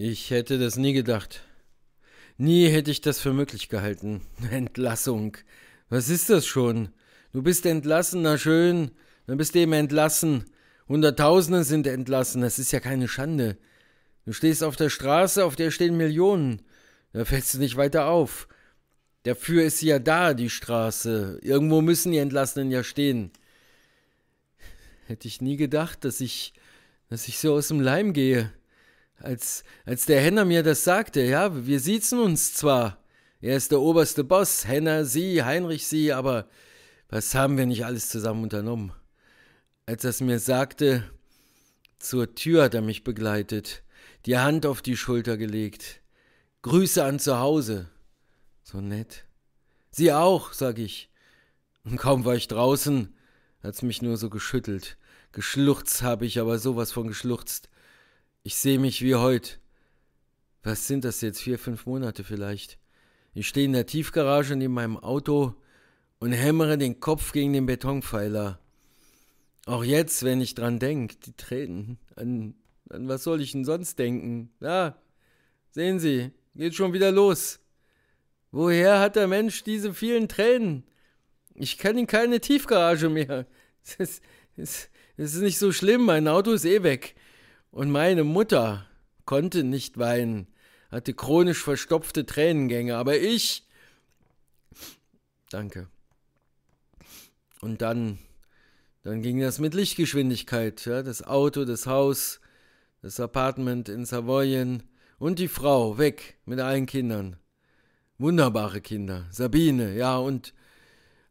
Ich hätte das nie gedacht. Nie hätte ich das für möglich gehalten. Entlassung. Was ist das schon? Du bist entlassen, na schön. Dann bist du eben entlassen. Hunderttausende sind entlassen. Das ist ja keine Schande. Du stehst auf der Straße, auf der stehen Millionen. Da fällst du nicht weiter auf. Dafür ist sie ja da, die Straße. Irgendwo müssen die Entlassenen ja stehen. Hätte ich nie gedacht, dass ich, dass ich so aus dem Leim gehe. Als, als der Henner mir das sagte, ja, wir siezen uns zwar. Er ist der oberste Boss, Henner, Sie, Heinrich, Sie, aber was haben wir nicht alles zusammen unternommen? Als er es mir sagte, zur Tür hat er mich begleitet, die Hand auf die Schulter gelegt. Grüße an zu Hause. So nett. Sie auch, sag ich. Und kaum war ich draußen, hat's mich nur so geschüttelt. Geschluchzt habe ich aber sowas von geschluchzt. Ich sehe mich wie heute. Was sind das jetzt? Vier, fünf Monate vielleicht. Ich stehe in der Tiefgarage neben meinem Auto und hämmere den Kopf gegen den Betonpfeiler. Auch jetzt, wenn ich dran denke, die Tränen. An, an was soll ich denn sonst denken? Ja, sehen Sie, geht schon wieder los. Woher hat der Mensch diese vielen Tränen? Ich kann in keine Tiefgarage mehr. Es ist, es, es ist nicht so schlimm, mein Auto ist eh weg. Und meine Mutter konnte nicht weinen, hatte chronisch verstopfte Tränengänge, aber ich. Danke. Und dann, dann ging das mit Lichtgeschwindigkeit, ja, das Auto, das Haus, das Apartment in Savoyen und die Frau weg mit allen Kindern. Wunderbare Kinder, Sabine, ja, und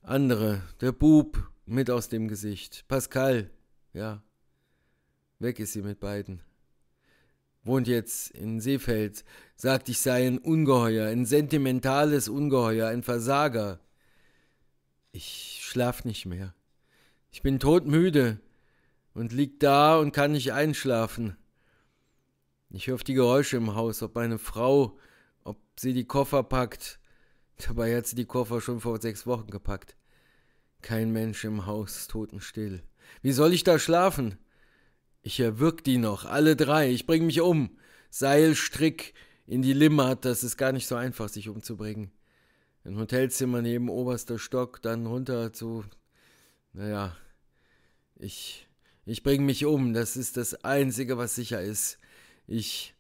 andere, der Bub mit aus dem Gesicht, Pascal, ja, Weg ist sie mit beiden. Wohnt jetzt in Seefeld, sagt, ich sei ein Ungeheuer, ein sentimentales Ungeheuer, ein Versager. Ich schlaf nicht mehr. Ich bin todmüde und lieg da und kann nicht einschlafen. Ich höre die Geräusche im Haus, ob meine Frau, ob sie die Koffer packt. Dabei hat sie die Koffer schon vor sechs Wochen gepackt. Kein Mensch im Haus, totenstill. Wie soll ich da schlafen? Ich erwürg die noch, alle drei, ich bring mich um. Seil, Strick, in die Limmat, das ist gar nicht so einfach, sich umzubringen. Ein Hotelzimmer neben oberster Stock, dann runter zu. Naja, ich. Ich bring mich um, das ist das Einzige, was sicher ist. Ich.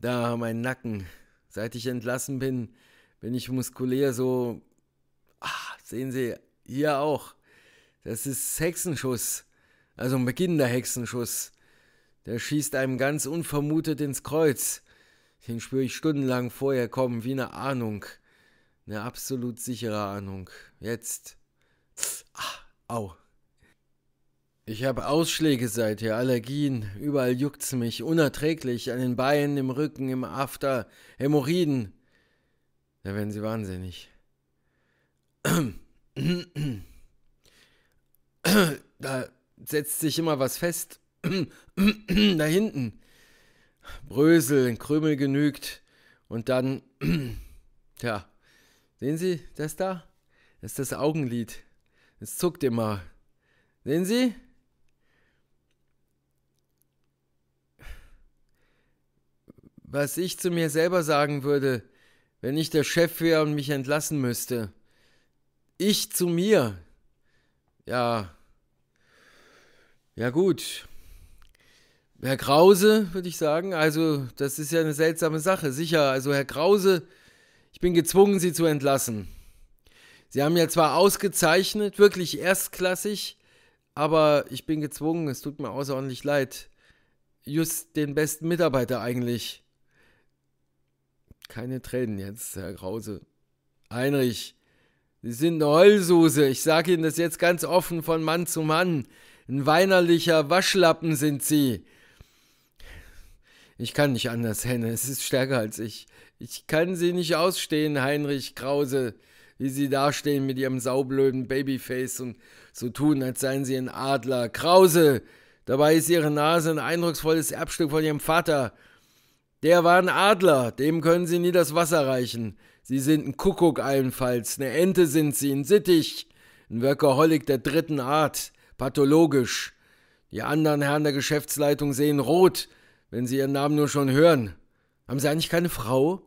Da, mein Nacken. Seit ich entlassen bin, bin ich muskulär so. Ach, sehen Sie, hier auch. Das ist Hexenschuss also ein Beginn der Hexenschuss. Der schießt einem ganz unvermutet ins Kreuz. Den spüre ich stundenlang vorher kommen, wie eine Ahnung. Eine absolut sichere Ahnung. Jetzt. Ah, au. Ich habe Ausschläge seither, Allergien, überall juckt's mich, unerträglich, an den Beinen, im Rücken, im After, Hämorrhoiden. Da werden sie wahnsinnig. da, setzt sich immer was fest. da hinten. Brösel, Krümel genügt. Und dann, ja, sehen Sie das da? Das ist das Augenlid. Es zuckt immer. Sehen Sie? Was ich zu mir selber sagen würde, wenn ich der Chef wäre und mich entlassen müsste. Ich zu mir. Ja, ja gut. Herr Krause, würde ich sagen. Also, das ist ja eine seltsame Sache. Sicher, also Herr Krause, ich bin gezwungen, Sie zu entlassen. Sie haben ja zwar ausgezeichnet, wirklich erstklassig, aber ich bin gezwungen, es tut mir außerordentlich leid. Just den besten Mitarbeiter eigentlich. Keine Tränen jetzt, Herr Krause. Heinrich, Sie sind eine Heulsuse. Ich sage Ihnen das jetzt ganz offen von Mann zu Mann. Ein weinerlicher Waschlappen sind sie. Ich kann nicht anders, Henne, es ist stärker als ich. Ich kann sie nicht ausstehen, Heinrich Krause, wie sie dastehen mit ihrem saublöden Babyface und so tun, als seien sie ein Adler. Krause! Dabei ist ihre Nase ein eindrucksvolles Erbstück von ihrem Vater. Der war ein Adler, dem können sie nie das Wasser reichen. Sie sind ein Kuckuck allenfalls, eine Ente sind sie, ein Sittich, ein Workaholic der dritten Art pathologisch. Die anderen Herren der Geschäftsleitung sehen rot, wenn sie ihren Namen nur schon hören. Haben sie eigentlich keine Frau?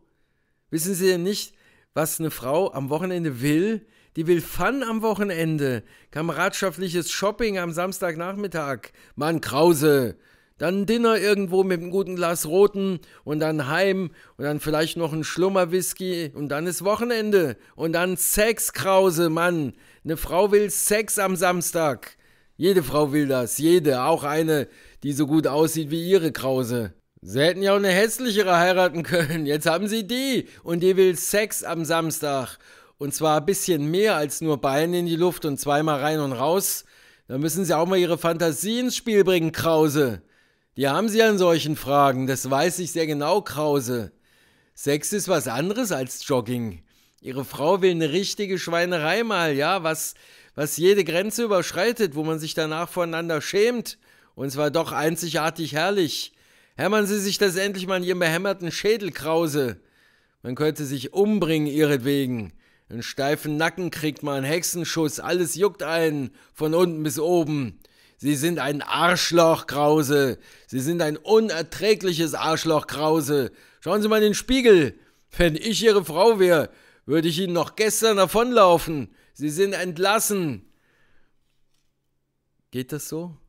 Wissen sie denn nicht, was eine Frau am Wochenende will? Die will Fun am Wochenende, kameradschaftliches Shopping am Samstagnachmittag. Mann, Krause! Dann Dinner irgendwo mit einem guten Glas Roten und dann heim und dann vielleicht noch ein Schlummerwhisky und dann ist Wochenende und dann Sex, Krause, Mann. Eine Frau will Sex am Samstag. Jede Frau will das, jede, auch eine, die so gut aussieht wie ihre Krause. Sie hätten ja auch eine hässlichere heiraten können. Jetzt haben sie die und die will Sex am Samstag. Und zwar ein bisschen mehr als nur Beine in die Luft und zweimal rein und raus. Da müssen sie auch mal ihre Fantasie ins Spiel bringen, Krause. Die haben sie an solchen Fragen, das weiß ich sehr genau, Krause. Sex ist was anderes als Jogging. Ihre Frau will eine richtige Schweinerei mal, ja, was was jede Grenze überschreitet, wo man sich danach voneinander schämt. Und zwar doch einzigartig herrlich. Hämmern Sie sich das endlich mal in Ihrem behämmerten Schädelkrause. Man könnte sich umbringen, ihretwegen. Einen steifen Nacken kriegt man, Hexenschuss, alles juckt einen, von unten bis oben. Sie sind ein Arschloch, Krause. Sie sind ein unerträgliches Arschloch, Krause. Schauen Sie mal in den Spiegel. Wenn ich Ihre Frau wäre, würde ich Ihnen noch gestern davonlaufen. Sie sind entlassen. Geht das so?